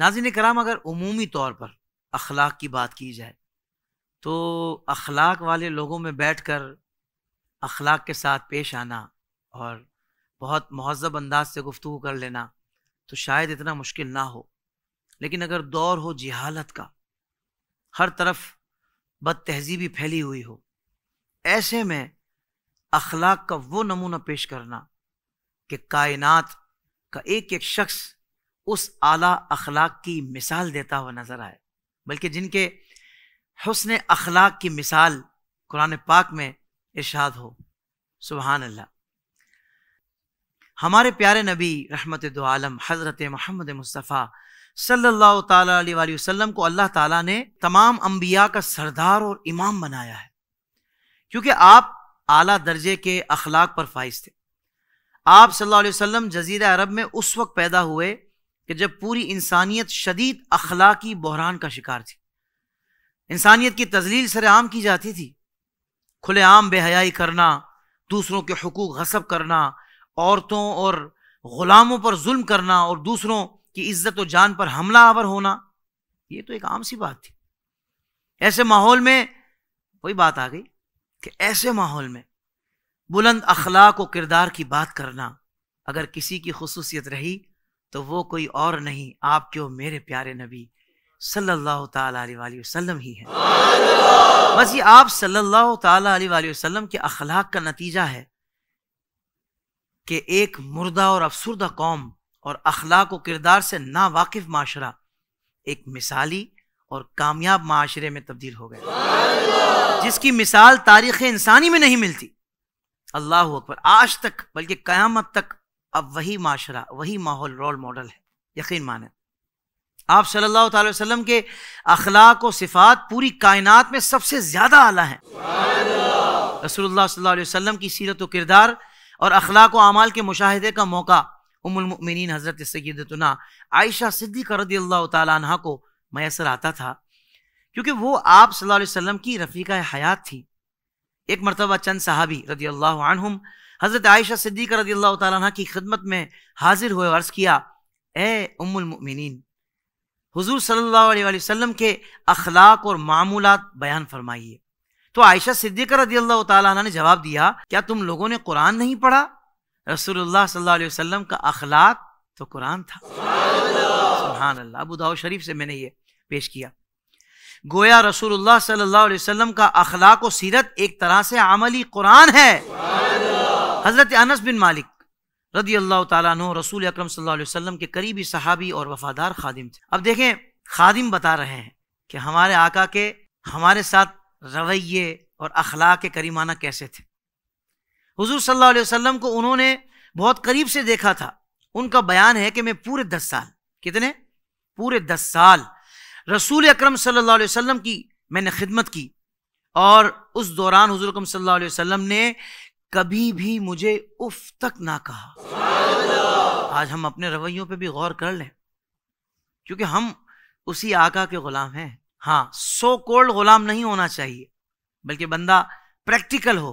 नाजिन कराम अगर अमूमी तौर पर अखलाक की बात की जाए तो अखलाक वाले लोगों में बैठ कर अखलाक के साथ पेश आना और बहुत महजब अंदाज से गुफ्तु कर लेना तो शायद इतना मुश्किल ना हो लेकिन अगर दौर हो जिहालत का हर तरफ बद तहजीबी फैली हुई हो ऐसे में अखलाक का वो नमूना पेश करना कि कायनात का एक एक शख्स उस आला अखलाक की मिसाल देता हुआ नज़र आए बल्कि जिनके हसन अखलाक की मिसाल कुरान पाक में इर्शाद हो सुबहान अल्लाह हमारे प्यारे नबी रहमत दो आलम हज़रत महमद मुस्तफ़ा सल्लल्लाहु अलैहि वसल्लम को अल्लाह ताला ने तमाम अम्बिया का सरदार और इमाम बनाया है क्योंकि आप आला दर्जे के अखलाक पर फाइज थे आप सल्लल्लाहु अलैहि वसल्लम जजीर अरब में उस वक्त पैदा हुए कि जब पूरी इंसानियत शदीद अखलाकी बहरान का शिकार थी इंसानियत की तजलील सरेआम की जाती थी खुलेआम बेहयाई करना दूसरों के हकूक गसब करना औरतों और ग़ुलामों पर जुल्म करना और दूसरों की इज्जत और जान पर हमला आवर होना ये तो एक आम सी बात थी ऐसे माहौल में वही बात आ गई कि ऐसे माहौल में बुलंद अखलाक व किरदार की बात करना अगर किसी की खसूसियत रही तो वो कोई और नहीं आप क्यों मेरे प्यारे नबी सल्लल्लाहु ताला वसल्लम ही है बस ये आप सल्लल्लाहु ताला वसल्लम के अखलाक का नतीजा है कि एक मुर्दा और अफसरदा कौम और अखलाक व किरदार से वाकिफ माशरा एक मिसाली और कामयाब माशरे में तब्दील हो गए जिसकी मिसाल तारीख इंसानी में नहीं मिलती अल्लाह अकबर आज तक बल्कि क्यामत तक अब वही माशरा वही माहौल रोल मॉडल है यकीन माने आप सल्लल्लाहु अलैहि वसल्लम के अखलाक और सिफात पूरी कायनात में सबसे ज़्यादा आला हैं रसूलुल्लाह सल्लल्लाहु अलैहि वसल्लम की सीरत व किरदार और अखलाक व आमाल के मुशाहदे का मौका उमुलमिन हज़रत सैदतना आयशा सिद्दीक रदी अल्लाह तह को मैसर आता था क्योंकि वो आप सल्लल्लाहु अलैहि वसल्लम की रफ़ीका हयात थी एक मरतबा चंद साहबी रदी अल्लाह हज़रत आयशा सिद्दीक रजी अल्लाह तह की खिदमत में हाजिर हुए अर्ज़ किया ए उमुलमिन हुजूर सल्लल्लाहु अलैहि वसल्लम के अखलाक और मामूलात बयान फरमाइए तो आयशा सिद्दीक रजी अल्लाह तह ने जवाब दिया क्या तुम लोगों ने कुरान नहीं पढ़ा रसूलुल्लाह सल्लल्लाहु अलैहि वसल्लम का अखलाक तो कुरान था सुबहान अल्लाह अबू दाऊद शरीफ से मैंने ये पेश किया गोया रसूलुल्लाह सल्लल्लाहु अलैहि वसल्लम का अखलाक और सीरत एक तरह से अमली कुरान है हज़रत अनस बिन मालिक रदी अल्लाह तु रसूल अक्रम वसल्लम के करीबी सहाबी और वफादार खादिम थे अब देखें खादिम बता रहे हैं कि हमारे आका के हमारे साथ रवैये और अखलाक करीमाना कैसे थे हजूर सल्लल्लाहु अलैहि को उन्होंने बहुत करीब से देखा था उनका बयान है कि मैं पूरे दस साल कितने पूरे दस साल रसूल अक्रम सल्लल्लाहु अलैहि की मैंने खिदमत की और उस दौरान हजूर अकरम सल्लल्लाहु अलैहि ने कभी भी मुझे उफ तक ना कहा आज हम अपने रवैयों पे भी गौर कर लें क्योंकि हम उसी आका के गुलाम हैं हाँ सो कोल्ड गुलाम नहीं होना चाहिए बल्कि बंदा प्रैक्टिकल हो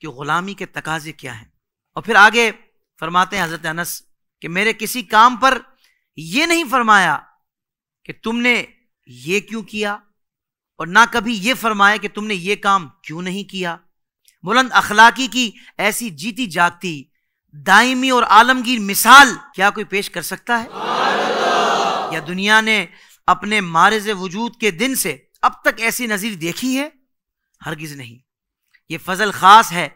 कि गुलामी के तकाजे क्या हैं और फिर आगे फरमाते हैं हजरत अनस कि मेरे किसी काम पर यह नहीं फरमाया कि तुमने ये क्यों किया और ना कभी यह फरमाया कि तुमने ये काम क्यों नहीं किया बुलंद अखलाकी की ऐसी जीती जागती दायमी और आलमगीर मिसाल क्या कोई पेश कर सकता है या दुनिया ने अपने मारज वजूद के दिन से अब तक ऐसी नज़ीर देखी है हरगिज़ नहीं ये फजल ख़ास है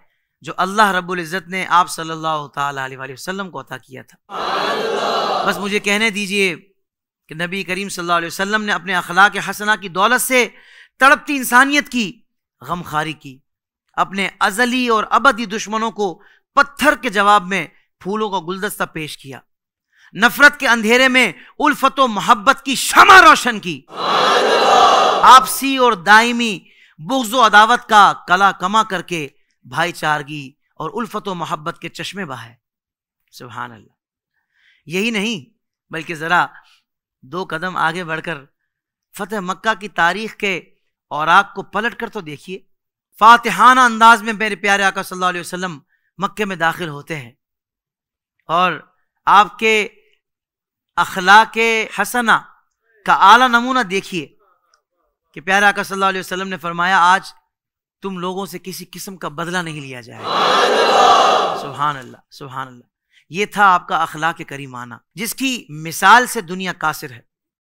जो अल्लाह रब्बुल इज़्ज़त ने आप सल्लल्लाहु अलैहि वसल्लम को अता किया था बस मुझे कहने दीजिए कि नबी करीम सल्लल्लाहु अलैहि वसल्लम ने अपने अखलाक हसना की दौलत से तड़पती इंसानियत की गम खारी की अपने अजली और अबदी दुश्मनों को पत्थर के जवाब में फूलों का गुलदस्ता पेश किया नफरत के अंधेरे में उल्फत मोहब्बत की शमा रोशन की आपसी और दायमी बुग्जो अदावत का कला कमा करके भाईचारगी और उल्फत मोहब्बत के चश्मे बहाए सुबहान अल्लाह यही नहीं बल्कि ज़रा दो कदम आगे बढ़कर फतेह मक्का की तारीख के और आग को पलट कर तो देखिए फातिहाना अंदाज में मेरे प्यारे आका सल्लल्लाहु अलैहि वसल्लम मक्के में दाखिल होते हैं और आपके अखलाक हसना का आला नमूना देखिए कि प्यारे आका सल्लल्लाहु अलैहि वसल्लम ने फरमाया आज तुम लोगों से किसी किस्म का बदला नहीं लिया जाएगा सुबहान अल्लाह सुबहान अल्लाह ये था आपका अखलाक करीमाना जिसकी मिसाल से दुनिया कासिर है